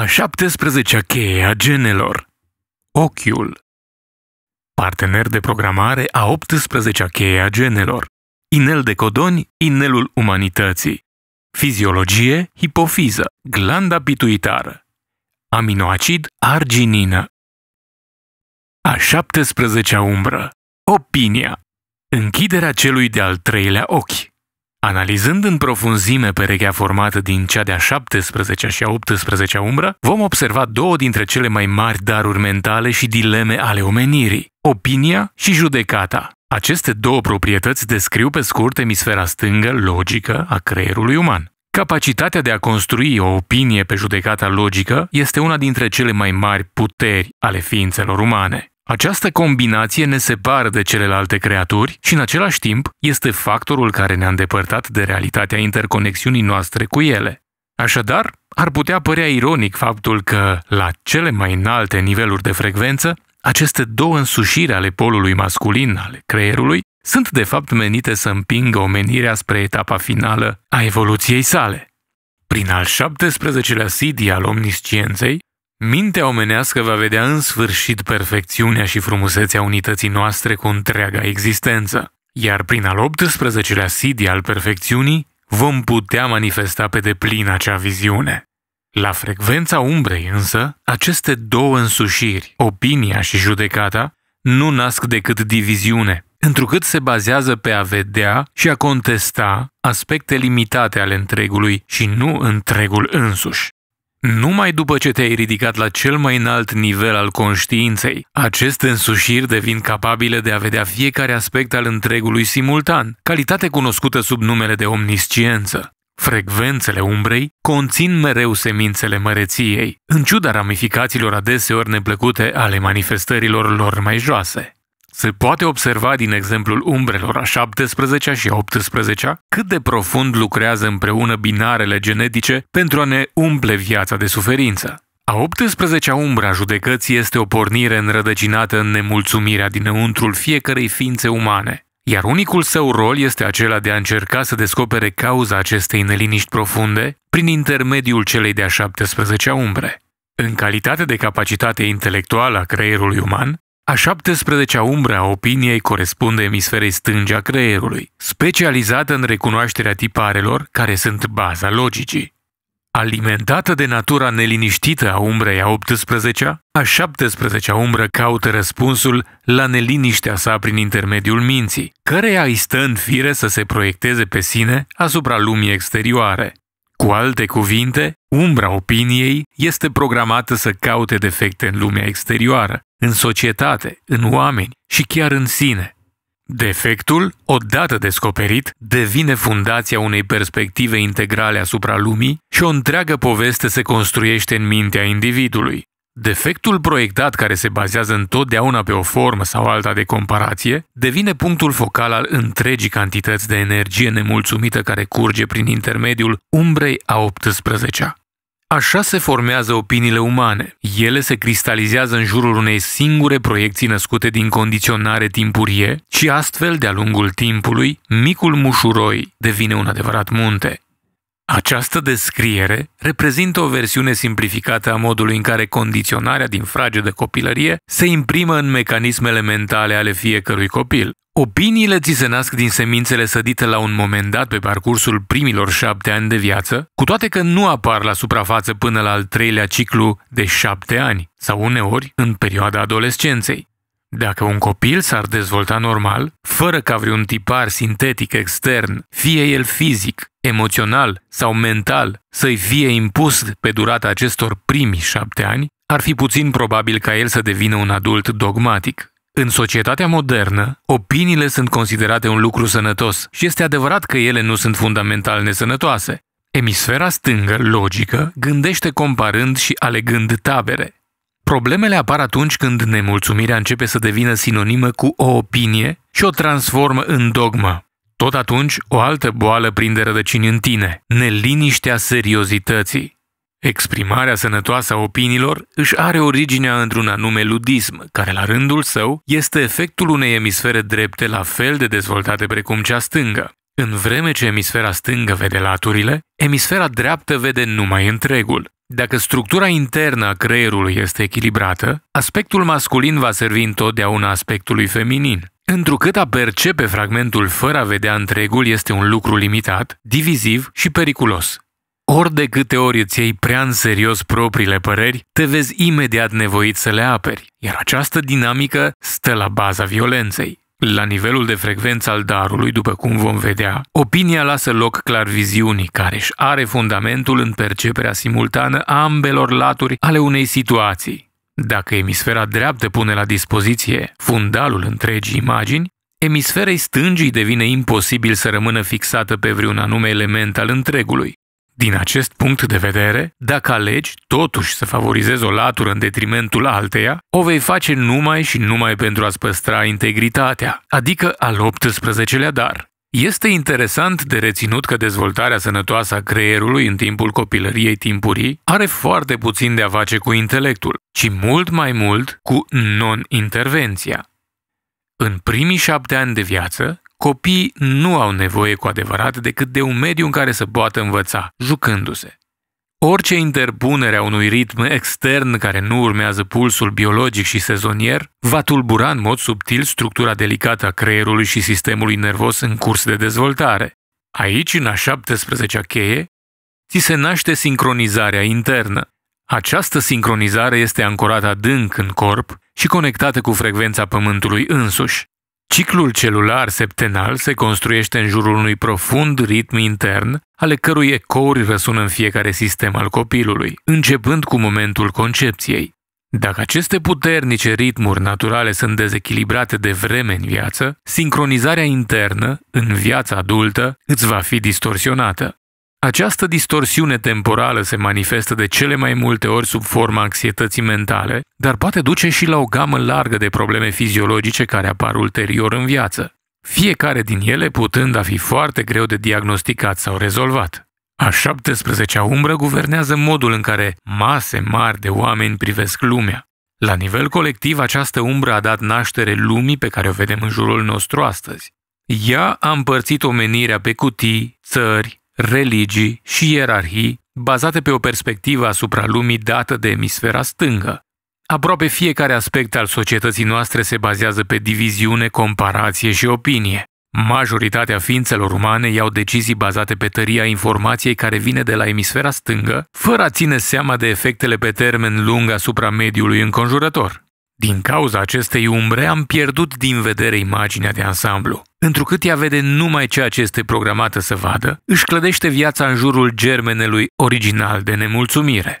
A 17-a cheie a genelor. Ochiul. Partener de programare a 18-a cheie a genelor. Inel de codoni, inelul umanității. Fiziologie, hipofiză, glanda pituitară. Aminoacid, arginină. A 17-a umbră. Opinia. Închiderea celui de-al treilea ochi. Analizând în profunzime perechea formată din cea de-a 17-a și a 18-a umbră, vom observa două dintre cele mai mari daruri mentale și dileme ale omenirii, opinia și judecata. Aceste două proprietăți descriu pe scurt emisfera stângă logică a creierului uman. Capacitatea de a construi o opinie pe judecata logică este una dintre cele mai mari puteri ale ființelor umane. Această combinație ne separă de celelalte creaturi și în același timp este factorul care ne-a îndepărtat de realitatea interconexiunii noastre cu ele. Așadar, ar putea părea ironic faptul că, la cele mai înalte niveluri de frecvență, aceste două însușiri ale polului masculin ale creierului sunt de fapt menite să împingă omenirea spre etapa finală a evoluției sale. Prin al 17-lea sidi al omniscienței, Mintea omenească va vedea în sfârșit perfecțiunea și frumusețea unității noastre cu întreaga existență, iar prin al 18-lea sidi al perfecțiunii vom putea manifesta pe deplin acea viziune. La frecvența umbrei însă, aceste două însușiri, opinia și judecata, nu nasc decât diviziune, întrucât se bazează pe a vedea și a contesta aspecte limitate ale întregului și nu întregul însuși. Numai după ce te-ai ridicat la cel mai înalt nivel al conștiinței, aceste însușiri devin capabile de a vedea fiecare aspect al întregului simultan, calitate cunoscută sub numele de omnisciență. Frecvențele umbrei conțin mereu semințele măreției, în ciuda ramificațiilor adeseori neplăcute ale manifestărilor lor mai joase. Se poate observa din exemplul umbrelor a 17 și a 18 cât de profund lucrează împreună binarele genetice pentru a ne umple viața de suferință. A 18-a umbra judecății este o pornire înrădăcinată în nemulțumirea dinăuntrul fiecărei ființe umane, iar unicul său rol este acela de a încerca să descopere cauza acestei neliniști profunde prin intermediul celei de-a 17-a umbre. În calitate de capacitate intelectuală a creierului uman, a 17-a umbră a opiniei corespunde emisferei stânge a creierului, specializată în recunoașterea tiparelor care sunt baza logicii. Alimentată de natura neliniștită a umbrei a 18-a, a 17-a umbră caută răspunsul la neliniștea sa prin intermediul minții, căreia îi stă în fire să se proiecteze pe sine asupra lumii exterioare. Cu alte cuvinte, umbra opiniei este programată să caute defecte în lumea exterioară, în societate, în oameni și chiar în sine. Defectul, odată descoperit, devine fundația unei perspective integrale asupra lumii și o întreagă poveste se construiește în mintea individului. Defectul proiectat care se bazează întotdeauna pe o formă sau alta de comparație devine punctul focal al întregii cantități de energie nemulțumită care curge prin intermediul umbrei a 18-a. Așa se formează opiniile umane. Ele se cristalizează în jurul unei singure proiecții născute din condiționare timpurie și astfel, de-a lungul timpului, micul mușuroi devine un adevărat munte. Această descriere reprezintă o versiune simplificată a modului în care condiționarea din frage de copilărie se imprimă în mecanismele mentale ale fiecărui copil. Opiniile ți se nasc din semințele sădite la un moment dat pe parcursul primilor șapte ani de viață, cu toate că nu apar la suprafață până la al treilea ciclu de șapte ani, sau uneori în perioada adolescenței. Dacă un copil s-ar dezvolta normal, fără ca vreun tipar sintetic extern, fie el fizic, emoțional sau mental, să-i fie impus pe durata acestor primi șapte ani, ar fi puțin probabil ca el să devină un adult dogmatic, în societatea modernă, opiniile sunt considerate un lucru sănătos și este adevărat că ele nu sunt fundamental nesănătoase. Emisfera stângă, logică, gândește comparând și alegând tabere. Problemele apar atunci când nemulțumirea începe să devină sinonimă cu o opinie și o transformă în dogmă. Tot atunci, o altă boală prinde rădăcini în tine, neliniștea seriozității. Exprimarea sănătoasă a opiniilor își are originea într-un anume ludism, care la rândul său este efectul unei emisfere drepte la fel de dezvoltate precum cea stângă. În vreme ce emisfera stângă vede laturile, emisfera dreaptă vede numai întregul. Dacă structura internă a creierului este echilibrată, aspectul masculin va servi întotdeauna aspectului feminin. Întrucât a percepe fragmentul fără a vedea întregul este un lucru limitat, diviziv și periculos. Ori de câte ori îți iei prea în serios propriile păreri, te vezi imediat nevoit să le aperi, iar această dinamică stă la baza violenței. La nivelul de frecvență al darului, după cum vom vedea, opinia lasă loc clar viziunii, care își are fundamentul în perceperea simultană a ambelor laturi ale unei situații. Dacă emisfera dreaptă pune la dispoziție fundalul întregii imagini, emisferei stângii devine imposibil să rămână fixată pe vreun anume element al întregului. Din acest punct de vedere, dacă alegi totuși să favorizezi o latură în detrimentul alteia, o vei face numai și numai pentru a-ți păstra integritatea, adică al 18-lea dar. Este interesant de reținut că dezvoltarea sănătoasă a creierului în timpul copilăriei timpurii are foarte puțin de a face cu intelectul, ci mult mai mult cu non-intervenția. În primii șapte ani de viață, Copiii nu au nevoie cu adevărat decât de un mediu în care să poată învăța, jucându-se. Orice interpunere a unui ritm extern care nu urmează pulsul biologic și sezonier va tulbura în mod subtil structura delicată a creierului și sistemului nervos în curs de dezvoltare. Aici, în a 17-a cheie, ți se naște sincronizarea internă. Această sincronizare este ancorată adânc în corp și conectată cu frecvența pământului însuși. Ciclul celular septenal se construiește în jurul unui profund ritm intern, ale cărui ecouri răsună în fiecare sistem al copilului, începând cu momentul concepției. Dacă aceste puternice ritmuri naturale sunt dezechilibrate de vreme în viață, sincronizarea internă, în viața adultă, îți va fi distorsionată. Această distorsiune temporală se manifestă de cele mai multe ori sub forma anxietății mentale, dar poate duce și la o gamă largă de probleme fiziologice care apar ulterior în viață, fiecare din ele putând a fi foarte greu de diagnosticat sau rezolvat. A 17-a umbră guvernează modul în care mase mari de oameni privesc lumea. La nivel colectiv, această umbră a dat naștere lumii pe care o vedem în jurul nostru astăzi. Ea a împărțit omenirea pe cutii, țări, religii și ierarhii bazate pe o perspectivă asupra lumii dată de emisfera stângă. Aproape fiecare aspect al societății noastre se bazează pe diviziune, comparație și opinie. Majoritatea ființelor umane iau decizii bazate pe tăria informației care vine de la emisfera stângă, fără a ține seama de efectele pe termen lung asupra mediului înconjurător. Din cauza acestei umbre am pierdut din vedere imaginea de ansamblu. Întrucât ea vede numai ceea ce este programată să vadă, își clădește viața în jurul germenelui original de nemulțumire.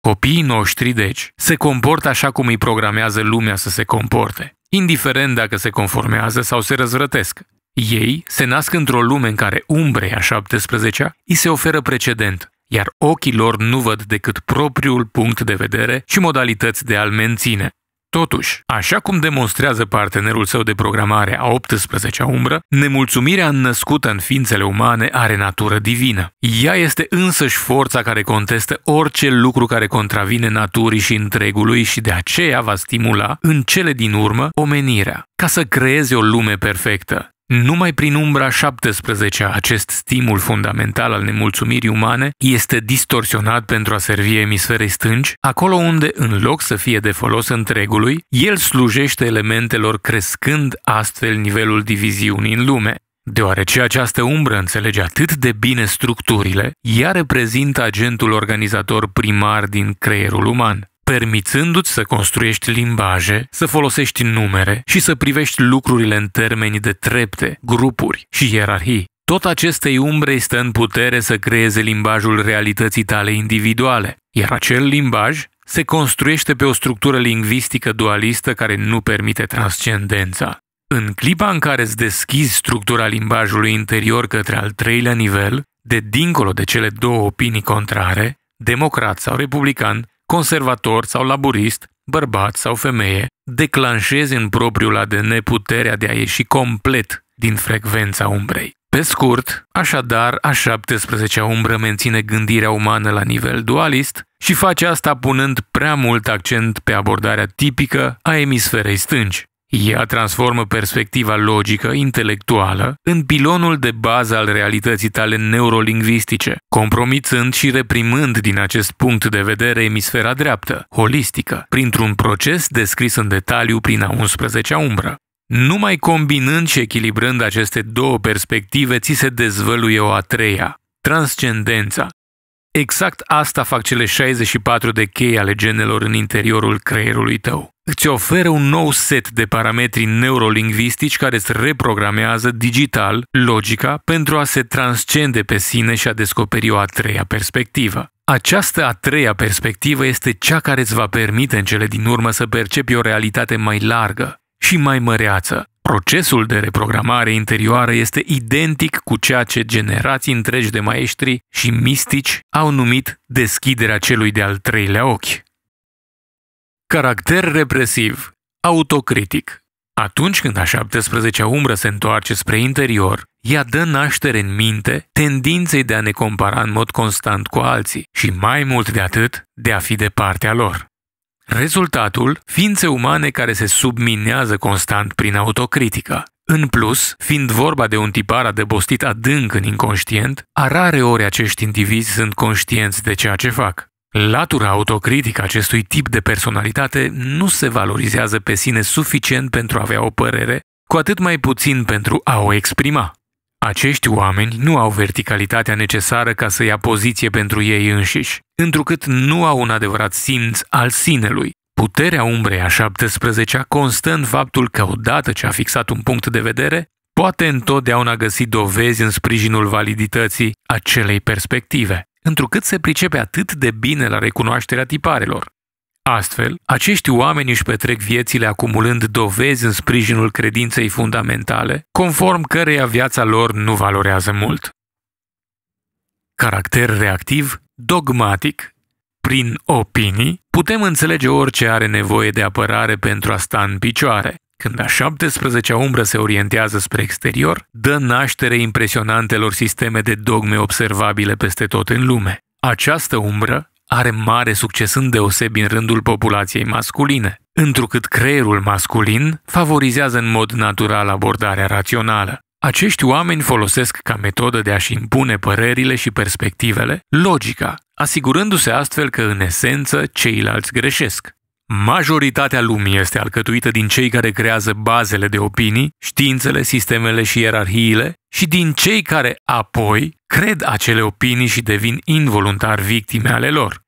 Copiii noștri, deci, se comportă așa cum îi programează lumea să se comporte, indiferent dacă se conformează sau se răzvrătesc. Ei se nasc într-o lume în care umbrei a 17-a îi se oferă precedent, iar ochii lor nu văd decât propriul punct de vedere și modalități de a-l menține. Totuși, așa cum demonstrează partenerul său de programare a 18-a umbră, nemulțumirea născută în ființele umane are natură divină. Ea este însăși forța care contestă orice lucru care contravine naturii și întregului și de aceea va stimula, în cele din urmă, omenirea, ca să creeze o lume perfectă. Numai prin umbra 17 acest stimul fundamental al nemulțumirii umane este distorsionat pentru a servi emisferei stângi, acolo unde, în loc să fie de folos întregului, el slujește elementelor crescând astfel nivelul diviziunii în lume. Deoarece această umbră înțelege atât de bine structurile, ea reprezintă agentul organizator primar din creierul uman permițându-ți să construiești limbaje, să folosești numere și să privești lucrurile în termeni de trepte, grupuri și ierarhii. Tot acestei umbre stă în putere să creeze limbajul realității tale individuale, iar acel limbaj se construiește pe o structură lingvistică dualistă care nu permite transcendența. În clipa în care îți deschizi structura limbajului interior către al treilea nivel, de dincolo de cele două opinii contrare, democrat sau republican, conservator sau laburist, bărbat sau femeie, declanșezi în propriul ADN puterea de a ieși complet din frecvența umbrei. Pe scurt, așadar, a 17-a umbră menține gândirea umană la nivel dualist și face asta punând prea mult accent pe abordarea tipică a emisferei stângi. Ea transformă perspectiva logică, intelectuală, în pilonul de bază al realității tale neurolingvistice, compromițând și reprimând din acest punct de vedere emisfera dreaptă, holistică, printr-un proces descris în detaliu prin a 11-a umbră. Numai combinând și echilibrând aceste două perspective, ți se dezvăluie o a treia, transcendența. Exact asta fac cele 64 de chei ale genelor în interiorul creierului tău îți oferă un nou set de parametri neurolingvistici care îți reprogramează digital logica pentru a se transcende pe sine și a descoperi o a treia perspectivă. Această a treia perspectivă este cea care îți va permite în cele din urmă să percepi o realitate mai largă și mai măreață. Procesul de reprogramare interioară este identic cu ceea ce generații întregi de maestri și mistici au numit deschiderea celui de-al treilea ochi. Caracter represiv, autocritic. Atunci când a 17-a umbră se întoarce spre interior, ea dă naștere în minte tendinței de a ne compara în mod constant cu alții și, mai mult de atât, de a fi de partea lor. Rezultatul, ființe umane care se subminează constant prin autocritică. În plus, fiind vorba de un tipar adăbostit adânc în inconștient, a rare ori acești indivizi sunt conștienți de ceea ce fac. Latura autocritică acestui tip de personalitate nu se valorizează pe sine suficient pentru a avea o părere, cu atât mai puțin pentru a o exprima. Acești oameni nu au verticalitatea necesară ca să ia poziție pentru ei înșiși, întrucât nu au un adevărat simț al sinelui. Puterea umbrei a 17-a constă în faptul că odată ce a fixat un punct de vedere, poate întotdeauna găsi dovezi în sprijinul validității acelei perspective întrucât se pricepe atât de bine la recunoașterea tiparelor. Astfel, acești oameni își petrec viețile acumulând dovezi în sprijinul credinței fundamentale, conform căreia viața lor nu valorează mult. Caracter reactiv, dogmatic, prin opinii, putem înțelege orice are nevoie de apărare pentru a sta în picioare, când a 17-a umbră se orientează spre exterior, dă naștere impresionantelor sisteme de dogme observabile peste tot în lume. Această umbră are mare succes îndeosebi în rândul populației masculine, întrucât creierul masculin favorizează în mod natural abordarea rațională. Acești oameni folosesc ca metodă de a-și impune părerile și perspectivele logica, asigurându-se astfel că, în esență, ceilalți greșesc. Majoritatea lumii este alcătuită din cei care creează bazele de opinii, științele, sistemele și ierarhiile și din cei care apoi cred acele opinii și devin involuntar victime ale lor.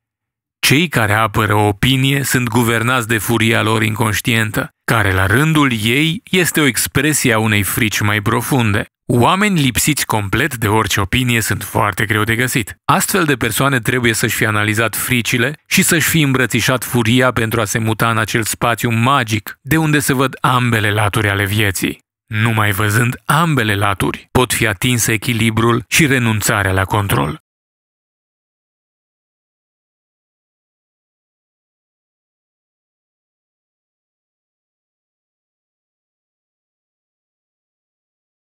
Cei care apără o opinie sunt guvernați de furia lor inconștientă, care la rândul ei este o expresie a unei frici mai profunde, Oameni lipsiți complet de orice opinie sunt foarte greu de găsit. Astfel de persoane trebuie să-și fi analizat fricile și să-și fi îmbrățișat furia pentru a se muta în acel spațiu magic, de unde se văd ambele laturi ale vieții. Numai văzând ambele laturi, pot fi atins echilibrul și renunțarea la control.